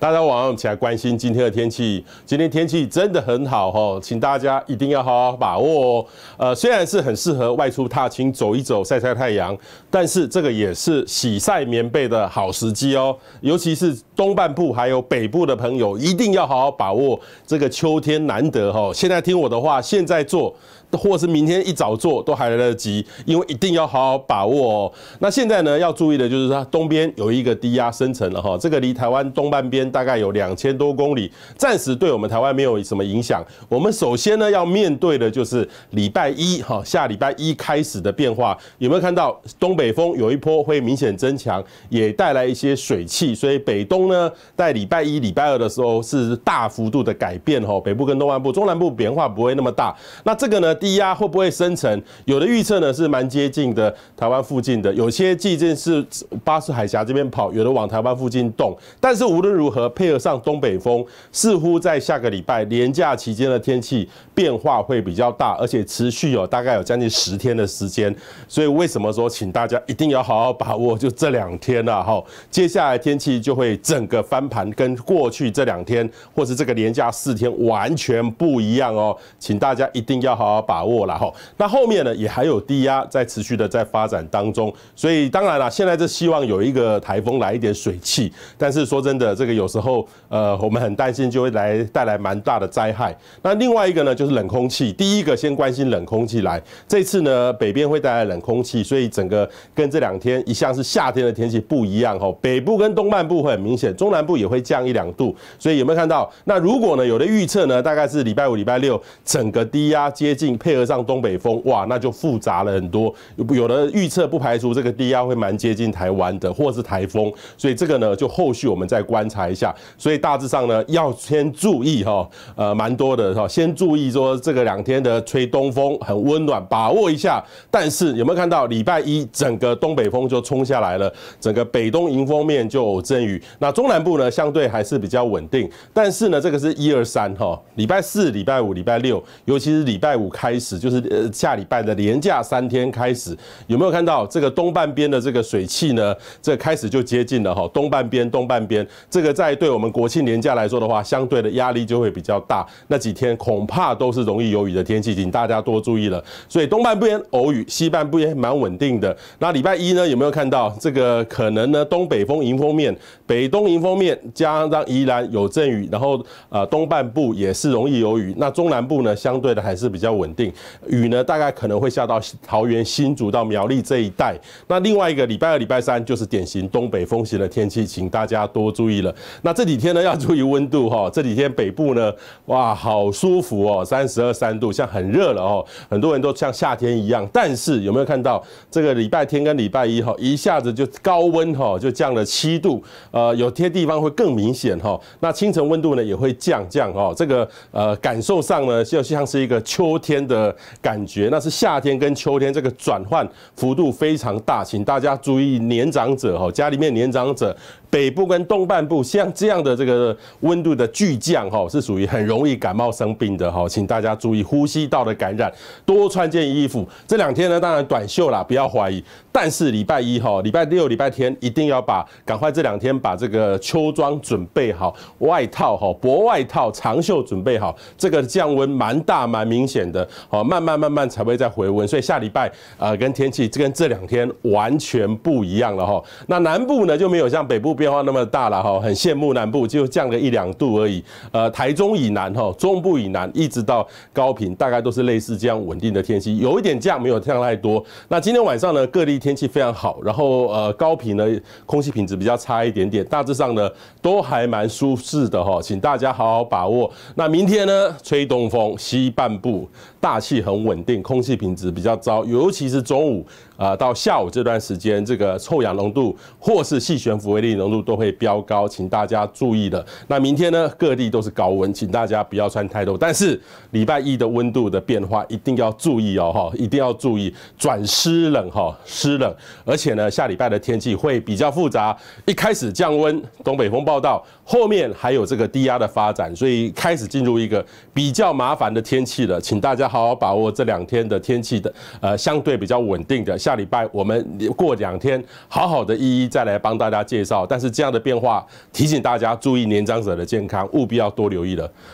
大家晚上起来关心今天的天气，今天天气真的很好哈，请大家一定要好好把握哦。呃，虽然是很适合外出踏青、走一走、晒晒太阳，但是这个也是洗晒棉被的好时机哦。尤其是东半部还有北部的朋友，一定要好好把握这个秋天难得哈。现在听我的话，现在做，或是明天一早做，都还来得及，因为一定要好好把握哦。那现在呢，要注意的就是说，东边有一个低压生成了哈，这个离台湾东半边。大概有两千多公里，暂时对我们台湾没有什么影响。我们首先呢要面对的就是礼拜一哈，下礼拜一开始的变化有没有看到东北风有一波会明显增强，也带来一些水汽，所以北东呢在礼拜一、礼拜二的时候是大幅度的改变哈。北部跟东南部、中南部变化不会那么大。那这个呢，低压会不会生成？有的预测呢是蛮接近的台湾附近的，有些计件是巴士海峡这边跑，有的往台湾附近动。但是无论如何。配合上东北风，似乎在下个礼拜连假期间的天气变化会比较大，而且持续有大概有将近十天的时间。所以为什么说请大家一定要好好把握？就这两天了哈，接下来天气就会整个翻盘，跟过去这两天或是这个连假四天完全不一样哦。请大家一定要好好把握了哈。那后面呢也还有低压在持续的在发展当中，所以当然了，现在这希望有一个台风来一点水汽，但是说真的，这个有。时候，呃，我们很担心就会来带来蛮大的灾害。那另外一个呢，就是冷空气。第一个先关心冷空气来，这次呢北边会带来冷空气，所以整个跟这两天一向是夏天的天气不一样哦。北部跟东半部会很明显，中南部也会降一两度。所以有没有看到？那如果呢有的预测呢，大概是礼拜五、礼拜六，整个低压接近，配合上东北风，哇，那就复杂了很多。有的预测不排除这个低压会蛮接近台湾的，或是台风。所以这个呢，就后续我们再观察。一下，所以大致上呢，要先注意哈，呃，蛮多的哈，先注意说这个两天的吹东风很温暖，把握一下。但是有没有看到礼拜一整个东北风就冲下来了，整个北东迎风面就有阵雨。那中南部呢，相对还是比较稳定。但是呢，这个是一二三哈，礼拜四、礼拜五、礼拜六，尤其是礼拜五开始，就是呃下礼拜的连假三天开始，有没有看到这个东半边的这个水汽呢？这开始就接近了哈，东半边、东半边这个。在对我们国庆年假来说的话，相对的压力就会比较大，那几天恐怕都是容易有雨的天气，请大家多注意了。所以东半部偶雨，西半部也蛮稳定的。那礼拜一呢，有没有看到这个可能呢？东北风迎风面，北东迎风面，加上宜兰有阵雨，然后呃东半部也是容易有雨。那中南部呢，相对的还是比较稳定，雨呢大概可能会下到桃园新竹到苗栗这一带。那另外一个礼拜二礼拜三就是典型东北风型的天气，请大家多注意了。那这几天呢，要注意温度哈。这几天北部呢，哇，好舒服哦，三十二三度，像很热了哦。很多人都像夏天一样。但是有没有看到这个礼拜天跟礼拜一哈，一下子就高温哈，就降了七度。呃，有些地方会更明显哈。那清晨温度呢也会降降哦。这个呃，感受上呢就像是一个秋天的感觉。那是夏天跟秋天这个转换幅度非常大，请大家注意年长者哦，家里面年长者，北部跟东半部先。像这样的这个温度的巨降哈，是属于很容易感冒生病的哈，请大家注意呼吸道的感染，多穿件衣服。这两天呢，当然短袖啦，不要怀疑。但是礼拜一哈，礼拜六、礼拜天一定要把赶快这两天把这个秋装准备好，外套哈，薄外套、长袖准备好。这个降温蛮大、蛮明显的，好，慢慢慢慢才会再回温。所以下礼拜啊，跟天气这跟这两天完全不一样了哈。那南部呢就没有像北部变化那么大了哈，很现。木南部就降了一两度而已，呃，台中以南、哈中部以南，一直到高平，大概都是类似这样稳定的天气，有一点降，没有降太多。那今天晚上呢，各地天气非常好，然后呃，高平呢空气品质比较差一点点，大致上呢都还蛮舒适的哈，请大家好好把握。那明天呢，吹东风西半部，大气很稳定，空气品质比较糟，尤其是中午啊到下午这段时间，这个臭氧浓度或是细悬浮微粒浓度都会飙高，请大。大家注意的，那明天呢，各地都是高温，请大家不要穿太多。但是礼拜一的温度的变化一定要注意哦，哈，一定要注意转湿冷，哈，湿冷。而且呢，下礼拜的天气会比较复杂，一开始降温，东北风报道，后面还有这个低压的发展，所以开始进入一个比较麻烦的天气了。请大家好好把握这两天的天气的，呃，相对比较稳定的。下礼拜我们过两天好好的一一再来帮大家介绍。但是这样的变化提。请大家注意年长者的健康，务必要多留意了。